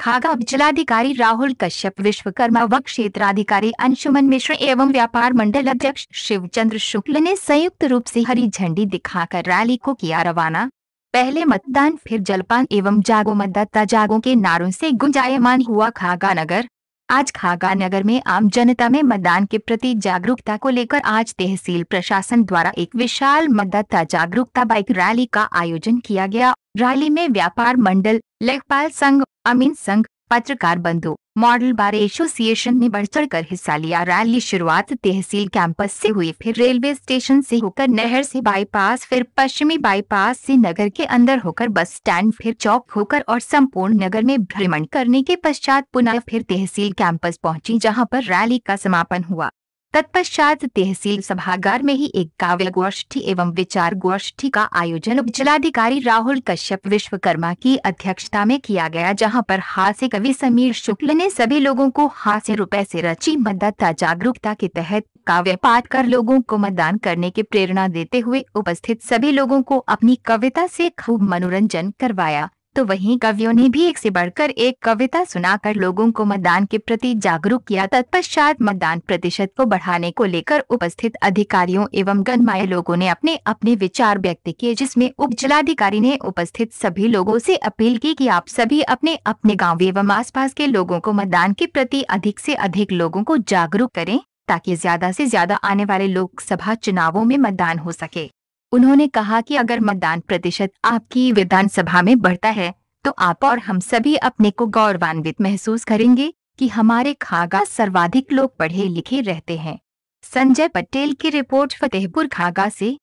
खागा जिलाधिकारी राहुल कश्यप विश्वकर्मा व क्षेत्राधिकारी अंशुमन मिश्र एवं व्यापार मंडल अध्यक्ष शिवचंद्र शुक्ल ने संयुक्त रूप से हरी झंडी दिखाकर रैली को किया रवाना पहले मतदान फिर जलपान एवं जागो मतदाता जागो के नारों से गुंजायमान हुआ खागा नगर आज खागा नगर में आम जनता में मतदान के प्रति जागरूकता को लेकर आज तहसील प्रशासन द्वारा एक विशाल मतदाता जागरूकता बाइक रैली का आयोजन किया गया रैली में व्यापार मंडल लेखपाल संघ अमीन संघ पत्रकार बंधु मॉडल बार एसोसिएशन ने बढ़ चढ़ कर हिस्सा लिया रैली शुरुआत तहसील कैंपस से हुई फिर रेलवे स्टेशन से होकर नहर से बाईपास फिर पश्चिमी बाईपास से नगर के अंदर होकर बस स्टैंड फिर चौक होकर और संपूर्ण नगर में भ्रमण करने के पश्चात पुनः फिर तहसील कैंपस पहुंची जहां पर रैली का समापन हुआ तत्पश्चात तहसील सभागार में ही एक काव्य गोष्ठी एवं विचार गोष्ठी का आयोजन जिलाधिकारी राहुल कश्यप विश्वकर्मा की अध्यक्षता में किया गया जहां पर हास्य कवि समीर शुक्ल ने सभी लोगों को हास्य रुपए से रची मतदाता जागरूकता के तहत काव्य पाठ कर लोगों को मतदान करने की प्रेरणा देते हुए उपस्थित सभी लोगों को अपनी कविता ऐसी खूब मनोरंजन करवाया तो वहीं कवियों ने भी एक से बढ़कर एक कविता सुनाकर लोगों को मतदान के प्रति जागरूक किया तत्पश्चात मतदान प्रतिशत को बढ़ाने को लेकर उपस्थित अधिकारियों एवं गणमाय लोगों ने अपने अपने विचार व्यक्त किए जिसमें उप जिलाधिकारी ने उपस्थित सभी लोगों से अपील की कि आप सभी अपने अपने गाँव एवं आसपास के लोगों को मतदान के प्रति अधिक से अधिक लोगों को जागरूक करें ताकि ज्यादा से ज्यादा आने वाले लोकसभा चुनावों में मतदान हो सके उन्होंने कहा कि अगर मतदान प्रतिशत आपकी विधानसभा में बढ़ता है तो आप और हम सभी अपने को गौरवान्वित महसूस करेंगे कि हमारे खागा सर्वाधिक लोग पढ़े लिखे रहते हैं संजय पटेल की रिपोर्ट फतेहपुर खागा से